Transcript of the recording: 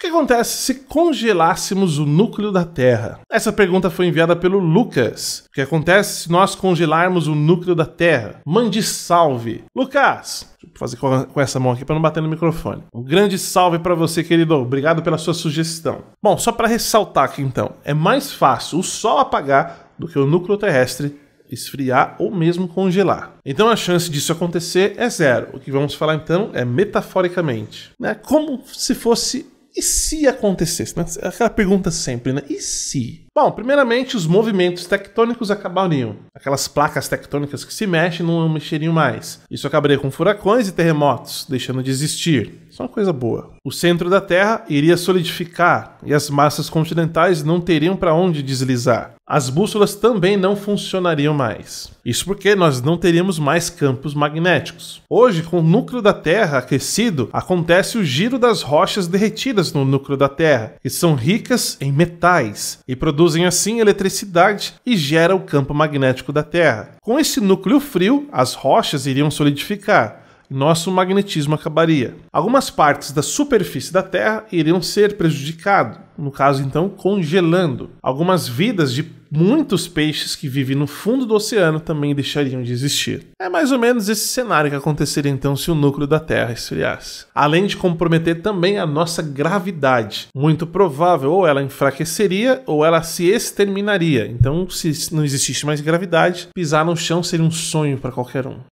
O que acontece se congelássemos o núcleo da Terra? Essa pergunta foi enviada pelo Lucas. O que acontece se nós congelarmos o núcleo da Terra? Mande salve. Lucas, Deixa eu fazer com essa mão aqui para não bater no microfone. Um grande salve para você, querido. Obrigado pela sua sugestão. Bom, só para ressaltar aqui então, é mais fácil o Sol apagar do que o núcleo terrestre esfriar ou mesmo congelar. Então a chance disso acontecer é zero. O que vamos falar então é metaforicamente, né? Como se fosse e se acontecesse? Né? Aquela pergunta sempre, né? E se? Bom, primeiramente, os movimentos tectônicos acabariam. Aquelas placas tectônicas que se mexem não mexeriam mais. Isso acabaria com furacões e terremotos, deixando de existir. Isso é uma coisa boa. O centro da Terra iria solidificar e as massas continentais não teriam para onde deslizar. As bússolas também não funcionariam mais. Isso porque nós não teríamos mais campos magnéticos. Hoje, com o núcleo da Terra aquecido, acontece o giro das rochas derretidas no núcleo da Terra, que são ricas em metais e produzem produzem assim eletricidade e gera o campo magnético da Terra. Com esse núcleo frio, as rochas iriam solidificar, nosso magnetismo acabaria. Algumas partes da superfície da Terra iriam ser prejudicadas, no caso então congelando. Algumas vidas de muitos peixes que vivem no fundo do oceano também deixariam de existir. É mais ou menos esse cenário que aconteceria então se o núcleo da Terra esfriasse. Além de comprometer também a nossa gravidade. Muito provável, ou ela enfraqueceria ou ela se exterminaria. Então, se não existisse mais gravidade, pisar no chão seria um sonho para qualquer um.